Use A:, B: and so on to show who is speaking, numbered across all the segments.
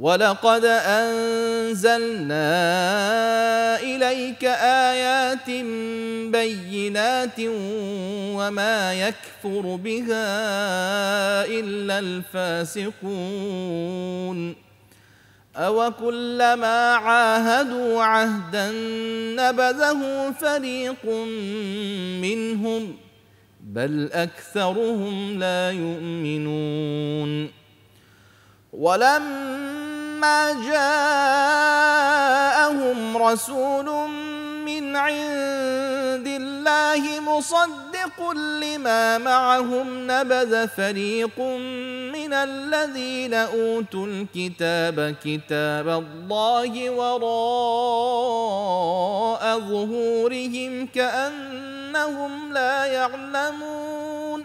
A: ولقد انزلنا اليك ايات بينات وما يكفر بها الا الفاسقون اوكلما عاهدوا عهدا نبذه فريق منهم بل اكثرهم لا يؤمنون ولما لما جاءهم رسول من عند الله مصدق لما معهم نبذ فريق من الذين اوتوا الكتاب كتاب الله وراء ظهورهم كانهم لا يعلمون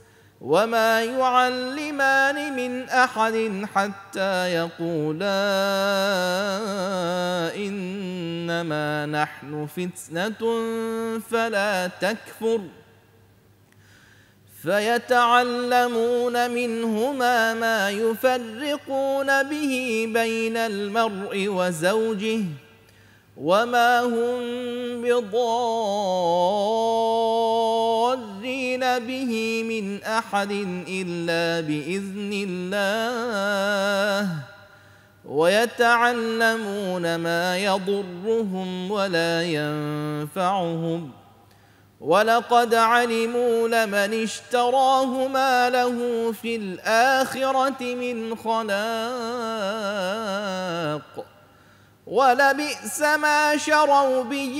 A: وما يعلمان من احد حتى يقولا انما نحن فتنه فلا تكفر فيتعلمون منهما ما يفرقون به بين المرء وزوجه وما هم بضارين به من احد الا باذن الله ويتعلمون ما يضرهم ولا ينفعهم ولقد علموا لمن اشتراه ما له في الاخره من خلاق ولبئس ما شروا به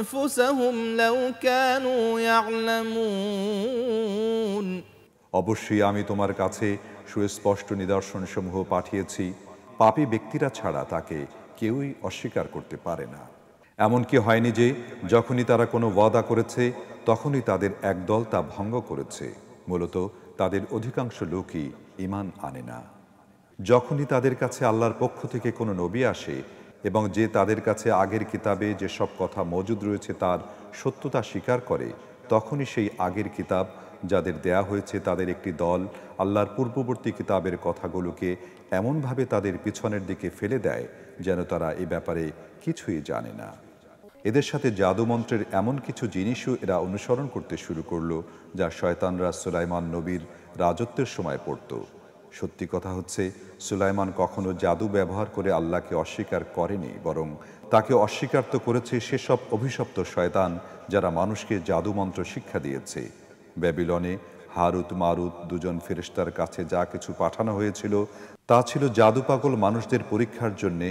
A: أنفسهم لو كانوا يعلمون
B: অবশ্যই আমি তোমার কাছে সুস্পষ্ট নিদর্শনসমূহ পাঠিয়েছি পাপী ব্যক্তিরা ছাড়া তাকে কেউই অস্বীকার করতে পারে না এমনকি হয়নি যে যখনই তারা কোনো ওয়াদা করেছে তখনই তাদের একদল তা ভঙ্গ করেছে মূলত তাদের অধিকাংশ লোকই ইমান আনে না যখনই তাদের কাছে আল্লাহর পক্ষ থেকে কোনো নবী আসে এবং যে তাদের কাছে আগের কিতাবে যেসব কথা মজুদ রয়েছে তার সত্যতা স্বীকার করে তখনই সেই আগের কিতাব যাদের দেয়া হয়েছে তাদের একটি দল আল্লাহর পূর্ববর্তী কিতাবের কথাগুলোকে এমনভাবে তাদের পিছনের দিকে ফেলে দেয় যেন তারা এ ব্যাপারে কিছুই জানে না এদের সাথে জাদুমন্ত্রের এমন কিছু জিনিসও এরা অনুসরণ করতে শুরু করল যা শয়তানরা সুলাইমান নবীর রাজত্বের সময় পড়তো সত্যি কথা হচ্ছে সুলাইমান কখনো জাদু ব্যবহার করে আল্লাহকে অস্বীকার করেনি বরং তাকে অস্বীকার তো করেছে সেসব অভিশপ্ত শয়তান যারা মানুষকে জাদুমন্ত্র শিক্ষা দিয়েছে ব্যাবিলনে হারুত মারুত দুজন ফেরিস্তার কাছে যা কিছু পাঠানো হয়েছিল তা ছিল জাদু পাগল মানুষদের পরীক্ষার জন্যে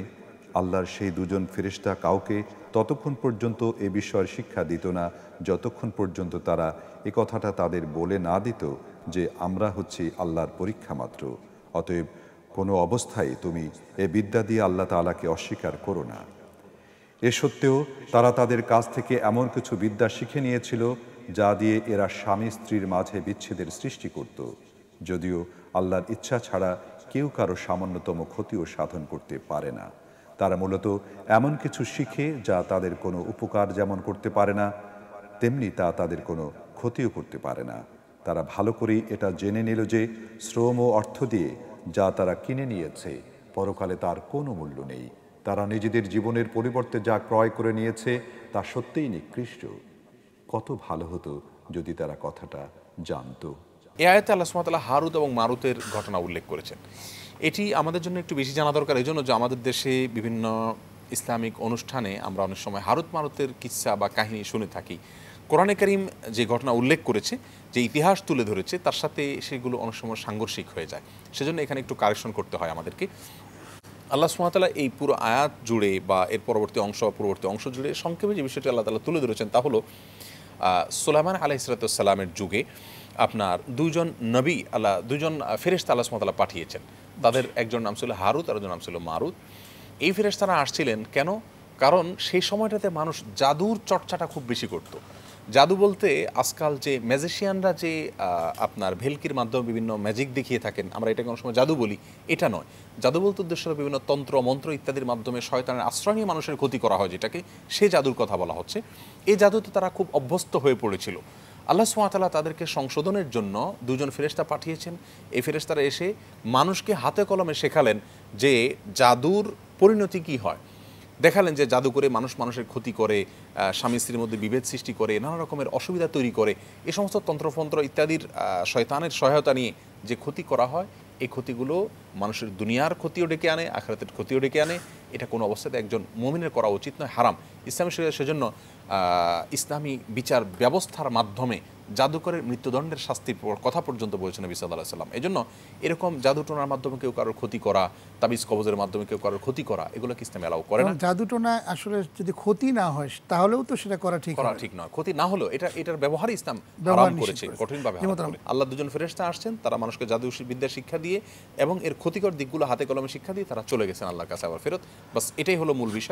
B: আল্লাহর সেই দুজন ফেরিস্তা কাউকে ততক্ষণ পর্যন্ত এ বিষয়ের শিক্ষা দিত না যতক্ষণ পর্যন্ত তারা এ কথাটা তাদের বলে না দিত যে আমরা হচ্ছি আল্লাহর পরীক্ষা মাত্র অতএব কোনো অবস্থায় তুমি এ বিদ্যা দিয়ে আল্লাহ তালাকে অস্বীকার করো না এ সত্ত্বেও তারা তাদের কাছ থেকে এমন কিছু বিদ্যা শিখে নিয়েছিল যা দিয়ে এরা স্বামী স্ত্রীর মাঝে বিচ্ছেদের সৃষ্টি করত যদিও আল্লাহর ইচ্ছা ছাড়া কেউ কারো সামান্যতম ক্ষতিও সাধন করতে পারে না তারা মূলত এমন কিছু শিখে যা তাদের কোনো উপকার যেমন করতে পারে না তেমনি তা তাদের কোনো ক্ষতিও করতে পারে না তারা ভালো করে এটা জেনে নিল যে শ্রম ও অর্থ দিয়ে যা তারা কিনে নিয়েছে পরকালে তার কোনো মূল্য নেই তারা নিজেদের জীবনের পরিবর্তে যা ক্রয় করে নিয়েছে তা সত্যিই নিকৃষ্ট কত ভালো হতো যদি তারা কথাটা জানত
C: এ আয়তে আল্লাহ সুমাতাল্লাহ হারুদ এবং মারুতের ঘটনা উল্লেখ করেছেন এটি আমাদের জন্য একটু বেশি জানা দরকার এই জন্য যে আমাদের দেশে বিভিন্ন ইসলামিক অনুষ্ঠানে আমরা অনেক সময় হারুত মারুতের কিসা বা কাহিনী শুনে থাকি কোরআনে করিম যে ঘটনা উল্লেখ করেছে যে ইতিহাস তুলে ধরেছে তার সাথে সেগুলো অনেক সময় সাংঘর্ষিক হয়ে যায় সেজন্য এখানে একটু কারেকশন করতে হয় আমাদেরকে আল্লাহ সুমাতালা এই পুরো আয়াত জুড়ে বা এর পরবর্তী অংশ বা পরবর্তী অংশ জুড়ে সংক্ষেপে যে বিষয়টি আল্লাহ তালা তুলে ধরেছেন তা হলো সোলামান আলাহ ইসরাতামের যুগে আপনার দুজন নবী আল্লাহ দুজন ফেরেস্তা আল্লাহ সুমাতালা পাঠিয়েছেন তাদের একজন নাম ছিল হারুত আর নাম ছিল মারুত এই ফেরেস্তারা আসছিলেন কেন কারণ সেই সময়টাতে মানুষ জাদুর চর্চাটা খুব বেশি করতো জাদু বলতে আজকাল যে ম্যাজিশিয়ানরা যে আপনার ভেলকির মাধ্যমে বিভিন্ন ম্যাজিক দেখিয়ে থাকেন আমরা এটাকে অনেক সময় জাদু বলি এটা নয় জাদু বলতে উদ্দেশ্য বিভিন্ন তন্ত্র মন্ত্র ইত্যাদির মাধ্যমে শয়তানের আশ্রয় নিয়ে মানুষের ক্ষতি করা হয় যেটাকে সে জাদুর কথা বলা হচ্ছে এই জাদুতে তারা খুব অভ্যস্ত হয়ে পড়েছিল আল্লাহ সুমাতালা তাদেরকে সংশোধনের জন্য দুজন ফেরেস্তা পাঠিয়েছেন এই ফেরেস্তারা এসে মানুষকে হাতে কলমে শেখালেন যে জাদুর পরিণতি কি হয় দেখালেন যে জাদু করে মানুষ মানুষের ক্ষতি করে স্বামী স্ত্রীর মধ্যে বিভেদ সৃষ্টি করে নানা রকমের অসুবিধা তৈরি করে এ সমস্ত তন্ত্রফন্ত্র ইত্যাদির শয়তানের সহায়তা নিয়ে যে ক্ষতি করা হয় এই ক্ষতিগুলো মানুষের দুনিয়ার ক্ষতিও ডেকে আনে আখরাতের ক্ষতিও ডেকে আনে এটা কোনো অবস্থাতে একজন মমিনের করা উচিত নয় হারাম ইসলামী সেজন্য ইসলামী বিচার ব্যবস্থার মাধ্যমে জাদুকরের মৃত্যুদণ্ডের শাস্তির কথা পর্যন্ত বলেছেন নবী সাল্লাহ সাল্লাম এই জন্য এরকম জাদুটোনার মাধ্যমে কেউ কারোর ক্ষতি করা তাবিজ কবজের মাধ্যমে কেউ কারোর ক্ষতি করা এগুলো কি ইসলাম অ্যালাউ করে না
B: জাদুটোনা আসলে যদি ক্ষতি না হয় তাহলেও তো সেটা করা ঠিক করা
C: ঠিক নয় ক্ষতি না হলেও এটা এটার ব্যবহার ইসলাম হারাম করেছে কঠিনভাবে আল্লাহ দুজন ফেরেস্তা আসছেন তারা মানুষকে জাদু বিদ্যা শিক্ষা দিয়ে এবং এর ক্ষতিকর দিকগুলো হাতে কলমে শিক্ষা দিয়ে তারা চলে গেছেন আল্লাহর কাছে আবার ফেরত বাস এটাই হলো মূল বিষয়